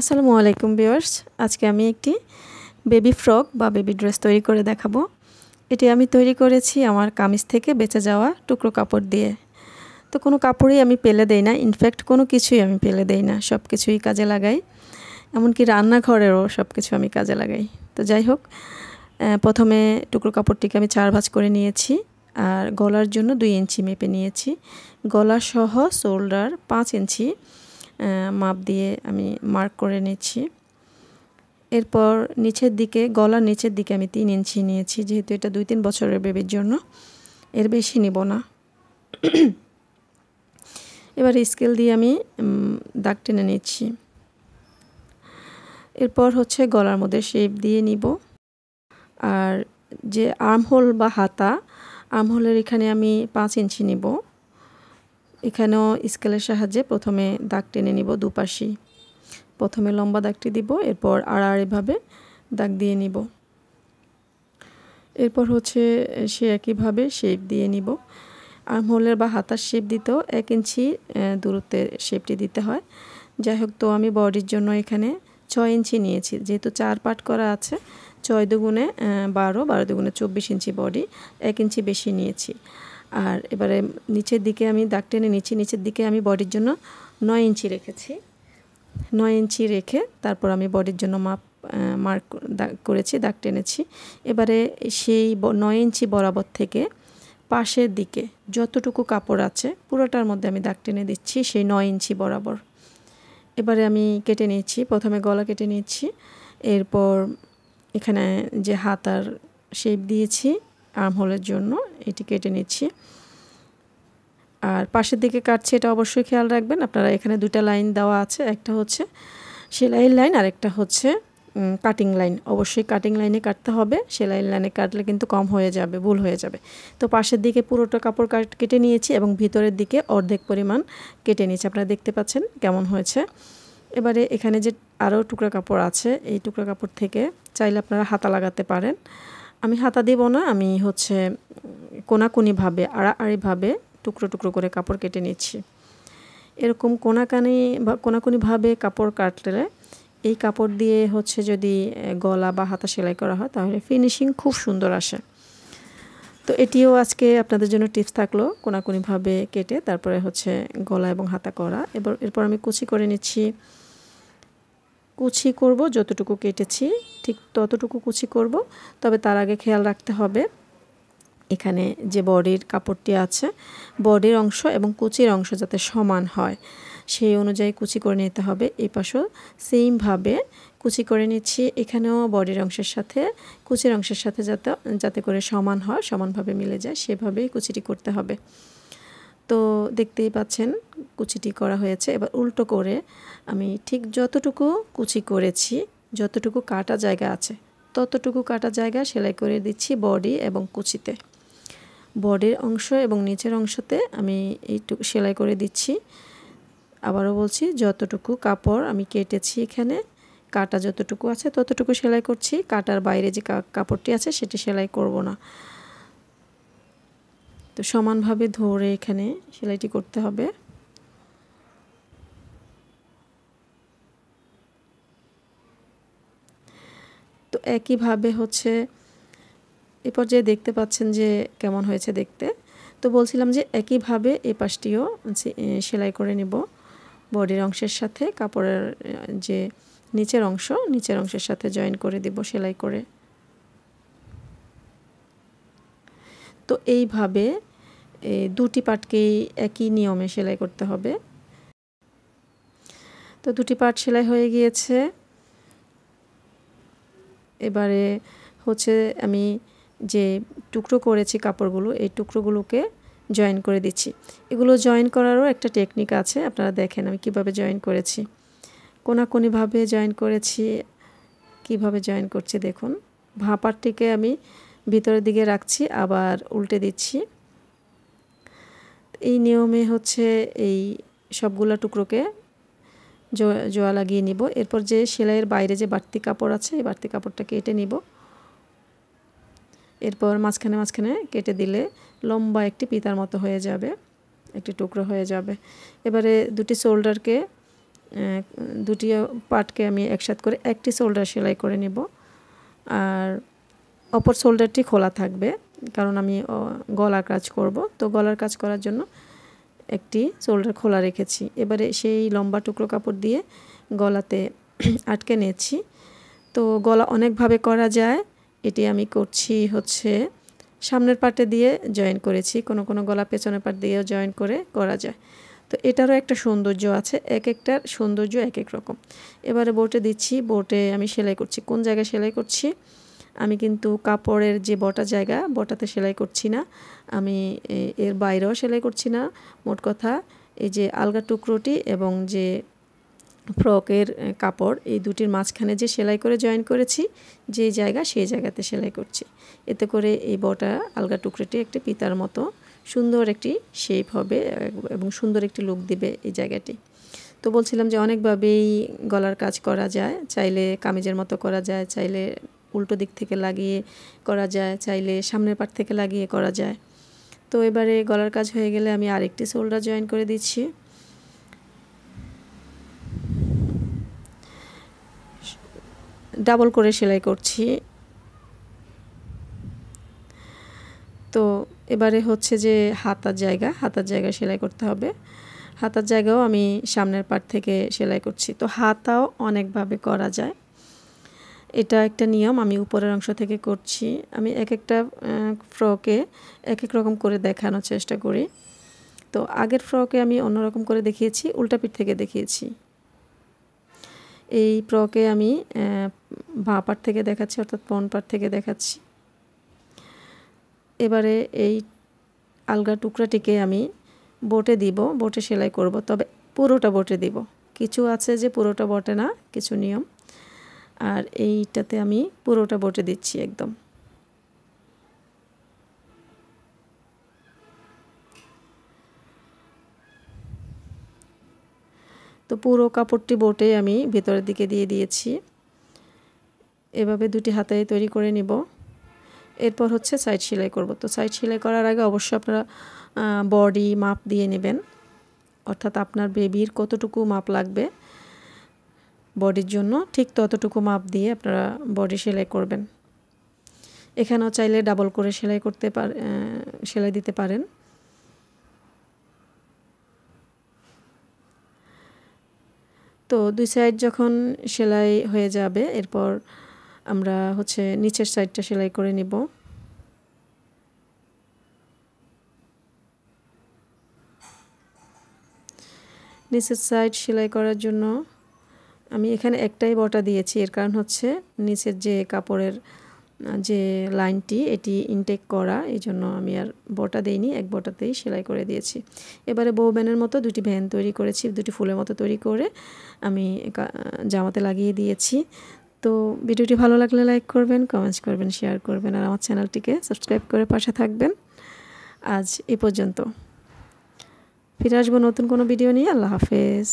আসসালামু আলাইকুম ভিউয়ার্স আজকে আমি একটি বেবি ফ্রক বা বেবি ড্রেস তৈরি করে দেখাবো এটি আমি তৈরি করেছি আমার কামিজ থেকে বেঁচে যাওয়া টুকরো কাপড় দিয়ে তো কোনো কাপড়ই আমি পেলে দেই না ইনফ্যাক্ট কোনো কিছুই আমি পেলে দেই না সব কিছুই কাজে লাগাই এমনকি রান্নাঘরেরও সব কিছু আমি কাজে লাগাই তো যাই হোক প্রথমে টুকরো কাপড়টিকে আমি চার ভাজ করে নিয়েছি আর গলার জন্য দুই ইঞ্চি মেপে নিয়েছি গলা সহ শোল্ডার পাঁচ ইঞ্চি মাপ দিয়ে আমি মার্ক করে নিচ্ছি এরপর নিচের দিকে গলার নিচের দিকে আমি তিন ইঞ্চি নিয়েছি যেহেতু এটা দুই তিন বছরের বেবির জন্য এর বেশি নিব না এবার স্কেল দিয়ে আমি দাগ টেনে নিচ্ছি এরপর হচ্ছে গলার মধ্যে শেপ দিয়ে নিব আর যে আর্মহোল বা হাতা আর্মহোলের এখানে আমি পাঁচ ইঞ্চি নিব এখানেও স্কেলের সাহায্যে প্রথমে দাগ টেনে নিব দুপাশেই প্রথমে লম্বা দাগটি দিব এরপর আড়াআড়িভাবে দাগ দিয়ে নিব এরপর হচ্ছে সে একইভাবে শেপ দিয়ে নিব আর্মহোলের বা হাতার শেপ দিতেও এক ইঞ্চি দূরত্বে শেপটি দিতে হয় যাই হোক তো আমি বডির জন্য এখানে ছয় ইঞ্চি নিয়েছি যেহেতু চার পাট করা আছে ছয় দুগুণে বারো বারো দুগুণে চব্বিশ ইঞ্চি বডি এক ইঞ্চি বেশি নিয়েছি আর এবারে নিচের দিকে আমি দাগ টেনে নিচ্ছি নিচের দিকে আমি বডির জন্য নয় ইঞ্চি রেখেছি নয় ইঞ্চি রেখে তারপর আমি বডির জন্য মাপ মার্ক দাগ করেছি দাগ টেনেছি এবারে সেই নয় ইঞ্চি বরাবর থেকে পাশের দিকে যতটুকু কাপড় আছে পুরোটার মধ্যে আমি দাগ টেনে দিচ্ছি সেই নয় ইঞ্চি বরাবর এবারে আমি কেটে নিয়েছি প্রথমে গলা কেটে নিচ্ছি এরপর এখানে যে হাতার শেপ দিয়েছি আর্মহোলের জন্য এটি কেটে নিচ্ছি আর পাশের দিকে কাটছি এটা অবশ্যই খেয়াল রাখবেন আপনারা এখানে দুটা লাইন দেওয়া আছে একটা হচ্ছে সেলাইয়ের লাইন আর একটা হচ্ছে কাটিং লাইন অবশ্যই কাটিং লাইনে কাটতে হবে সেলাইয়ের লাইনে কাটলে কিন্তু কম হয়ে যাবে ভুল হয়ে যাবে তো পাশের দিকে পুরোটা কাপড় কাট কেটে নিয়েছি এবং ভিতরের দিকে অর্ধেক পরিমাণ কেটে নিয়েছি আপনারা দেখতে পাচ্ছেন কেমন হয়েছে এবারে এখানে যে আরও টুকরা কাপড় আছে এই টুকরা কাপড় থেকে চাইলে আপনারা হাতা লাগাতে পারেন আমি হাতা দেব না আমি হচ্ছে কোনাকুনিভাবে আড়াআড়িভাবে টুকরো টুকরো করে কাপড় কেটে নিচ্ছি এরকম কোনাকানি বা কোনাকুনিভাবে কাপড় কাটলে এই কাপড় দিয়ে হচ্ছে যদি গলা বা হাতা সেলাই করা হয় তাহলে ফিনিশিং খুব সুন্দর আসে তো এটিও আজকে আপনাদের জন্য টিপস থাকলো কোনাকুনিভাবে কেটে তারপরে হচ্ছে গলা এবং হাতা করা এবার এরপর আমি কুচি করে নিচ্ছি কুচি করব যতটুকু কেটেছি ঠিক ততটুকু কুচি করব তবে তার আগে খেয়াল রাখতে হবে এখানে যে বডির কাপড়টি আছে বডির অংশ এবং কুচির অংশ যাতে সমান হয় সেই অনুযায়ী কুচি করে নিতে হবে এই পাশেও সেমভাবে কুচি করে নিচ্ছি এখানেও বডির অংশের সাথে কুচির অংশের সাথে যাতে যাতে করে সমান হয় সমানভাবে মিলে যায় সেভাবেই কুচিটি করতে হবে তো দেখতেই পাচ্ছেন কুচিটি করা হয়েছে এবার উল্টো করে আমি ঠিক যতটুকু কুচি করেছি যতটুকু কাটা জায়গা আছে ততটুকু কাটা জায়গা সেলাই করে দিচ্ছি বডি এবং কুচিতে বডির অংশ এবং নিচের অংশতে আমি এইটুকু সেলাই করে দিচ্ছি আবারও বলছি যতটুকু কাপড় আমি কেটেছি এখানে কাটা যতটুকু আছে ততটুকু সেলাই করছি কাটার বাইরে যে কাপড়টি আছে সেটি সেলাই করব না তো সমানভাবে ধরে এখানে সেলাইটি করতে হবে একইভাবে হচ্ছে এ পর্যায়ে দেখতে পাচ্ছেন যে কেমন হয়েছে দেখতে তো বলছিলাম যে একইভাবে এ পাশটিও সেলাই করে নিব বডির অংশের সাথে কাপড়ের যে নিচের অংশ নিচের অংশের সাথে জয়েন করে দিব সেলাই করে তো এইভাবে দুটি পাটকেই একই নিয়মে সেলাই করতে হবে তো দুটি পাট সেলাই হয়ে গিয়েছে এবারে হচ্ছে আমি যে টুকরো করেছি কাপড়গুলো এই টুকরোগুলোকে জয়েন করে দিচ্ছি এগুলো জয়েন করারও একটা টেকনিক আছে আপনারা দেখেন আমি কিভাবে জয়েন করেছি কোনাকোনিভাবে জয়েন করেছি কিভাবে জয়েন করছি দেখুন ভাপারটিকে আমি ভিতরের দিকে রাখছি আবার উল্টে দিচ্ছি এই নিয়মে হচ্ছে এই সবগুলো টুকরোকে জোয়া লাগিয়ে নিব এরপর যে সেলাইয়ের বাইরে যে বাড়তি কাপড় আছে এই বাড়তি কাপড়টা কেটে নিব এরপর মাঝখানে মাঝখানে কেটে দিলে লম্বা একটি পিতার মতো হয়ে যাবে একটি টুকরো হয়ে যাবে এবারে দুটি শোল্ডারকে দুটি পার্টকে আমি একসাথ করে একটি শোল্ডার সেলাই করে নিব আর অপর শোল্ডারটি খোলা থাকবে কারণ আমি গলার কাজ করব তো গলার কাজ করার জন্য একটি শোল্ডার খোলা রেখেছি এবারে সেই লম্বা টুকরো কাপড় দিয়ে গলাতে আটকে নিয়েছি তো গলা অনেকভাবে করা যায় এটি আমি করছি হচ্ছে সামনের পাটে দিয়ে জয়েন করেছি কোনো কোনো গলা পেছনের পাট দিয়েও জয়েন করে করা যায় তো এটারও একটা সৌন্দর্য আছে এক একটার সৌন্দর্য এক এক রকম এবারে বোটে দিচ্ছি বোটে আমি সেলাই করছি কোন জায়গায় সেলাই করছি আমি কিন্তু কাপড়ের যে বটা জায়গা বটাতে সেলাই করছি না আমি এর বাইরেও সেলাই করছি না মোট কথা এই যে আলগা টুকরোটি এবং যে ফ্রকের কাপড় এই দুটির মাঝখানে যে সেলাই করে জয়েন করেছি যে জায়গা সেই জায়গাতে সেলাই করছি এতে করে এই বটা আলগা টুকরোটি একটি পিতার মতো সুন্দর একটি শেপ হবে এবং সুন্দর একটি লুক দিবে এই জায়গাটি তো বলছিলাম যে অনেকভাবেই গলার কাজ করা যায় চাইলে কামিজের মতো করা যায় চাইলে উল্টো দিক থেকে লাগিয়ে করা যায় চাইলে সামনের পাট থেকে লাগিয়ে করা যায় তো এবারে গলার কাজ হয়ে গেলে আমি আরেকটি শোল্ডার জয়েন করে দিচ্ছি ডাবল করে সেলাই করছি তো এবারে হচ্ছে যে হাতার জায়গা হাতার জায়গা সেলাই করতে হবে হাতার জায়গাও আমি সামনের পাট থেকে সেলাই করছি তো হাতাও অনেকভাবে করা যায় এটা একটা নিয়ম আমি উপরের অংশ থেকে করছি আমি এক একটা ফ্রকে এক এক রকম করে দেখানোর চেষ্টা করি তো আগের ফ্রকে আমি অন্যরকম করে দেখিয়েছি উল্টাপিঠ থেকে দেখিয়েছি এই ফ্রকে আমি বাঁ পাট থেকে দেখাচ্ছি অর্থাৎ পন পাট থেকে দেখাচ্ছি এবারে এই আলগা টুকরাটিকে আমি বোটে দিব বোটে সেলাই করব তবে পুরোটা বোটে দিব কিছু আছে যে পুরোটা বটে না কিছু নিয়ম আর এইটাতে আমি পুরোটা বটে দিচ্ছি একদম তো পুরো কাপড়টি বোটে আমি ভেতরের দিকে দিয়ে দিয়েছি এভাবে দুটি হাতে তৈরি করে নিব এরপর হচ্ছে সাইড সেলাই করব তো সাইড সেলাই করার আগে অবশ্যই আপনারা বডি মাপ দিয়ে নেবেন অর্থাৎ আপনার বেবির কতটুকু মাপ লাগবে বডির জন্য ঠিক ততটুকু মাপ দিয়ে আপনারা বডি সেলাই করবেন এখানেও চাইলে ডাবল করে সেলাই করতে পার সেলাই দিতে পারেন তো দুই সাইড যখন সেলাই হয়ে যাবে এরপর আমরা হচ্ছে নিচের সাইডটা সেলাই করে নিব নিচের সাইড সেলাই করার জন্য আমি এখানে একটাই বটা দিয়েছি এর কারণ হচ্ছে নিচের যে কাপড়ের যে লাইনটি এটি ইনটেক করা এই জন্য আমি আর বটা দিইনি এক বটাতেই সেলাই করে দিয়েছি এবারে বউ ব্যানের মতো দুটি ভ্যান তৈরি করেছি দুটি ফুলের মতো তৈরি করে আমি জামাতে লাগিয়ে দিয়েছি তো ভিডিওটি ভালো লাগলে লাইক করবেন কমেন্টস করবেন শেয়ার করবেন আর আমার চ্যানেলটিকে সাবস্ক্রাইব করে পাশে থাকবেন আজ এ পর্যন্ত ফিরে আসবো নতুন কোনো ভিডিও নিয়ে আল্লাহ হাফেজ